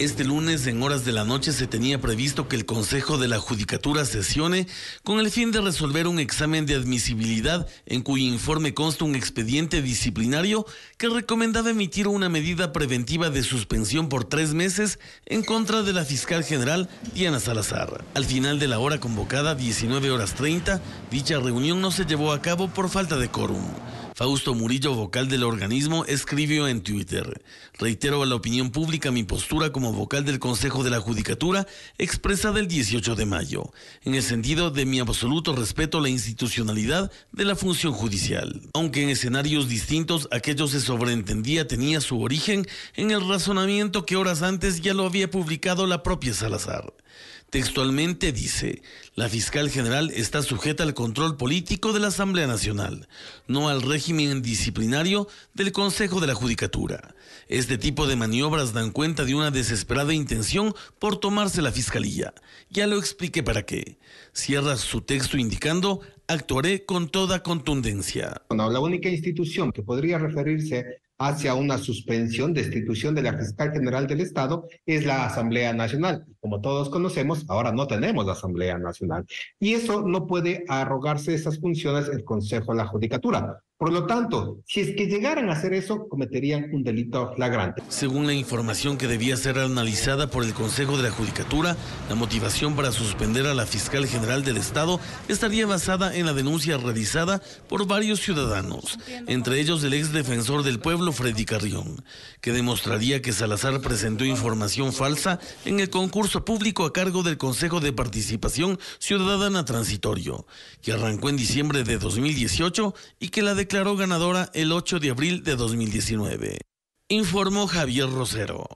Este lunes, en horas de la noche, se tenía previsto que el Consejo de la Judicatura sesione con el fin de resolver un examen de admisibilidad en cuyo informe consta un expediente disciplinario que recomendaba emitir una medida preventiva de suspensión por tres meses en contra de la fiscal general Diana Salazar. Al final de la hora convocada, 19 horas 30, dicha reunión no se llevó a cabo por falta de quórum. Fausto Murillo, vocal del organismo, escribió en Twitter, reitero a la opinión pública mi postura como vocal del Consejo de la Judicatura expresada el 18 de mayo, en el sentido de mi absoluto respeto a la institucionalidad de la función judicial, aunque en escenarios distintos aquello se sobreentendía tenía su origen en el razonamiento que horas antes ya lo había publicado la propia Salazar. Textualmente dice, la fiscal general está sujeta al control político de la Asamblea Nacional, no al régimen disciplinario del Consejo de la Judicatura. Este tipo de maniobras dan cuenta de una desesperada intención por tomarse la fiscalía. Ya lo expliqué para qué. Cierra su texto indicando, actuaré con toda contundencia. No, la única institución que podría referirse hacia una suspensión, de destitución de la fiscal general del Estado es la Asamblea Nacional. Como todos conocemos, ahora no tenemos la Asamblea Nacional. Y eso no puede arrogarse esas funciones el Consejo de la Judicatura. Por lo tanto, si es que llegaran a hacer eso, cometerían un delito flagrante. Según la información que debía ser analizada por el Consejo de la Judicatura, la motivación para suspender a la fiscal general del Estado estaría basada en la denuncia realizada por varios ciudadanos, entre ellos el ex defensor del pueblo Freddy Carrión, que demostraría que Salazar presentó información falsa en el concurso público a cargo del Consejo de Participación Ciudadana Transitorio, que arrancó en diciembre de 2018 y que la de declaró ganadora el 8 de abril de 2019, informó Javier Rosero.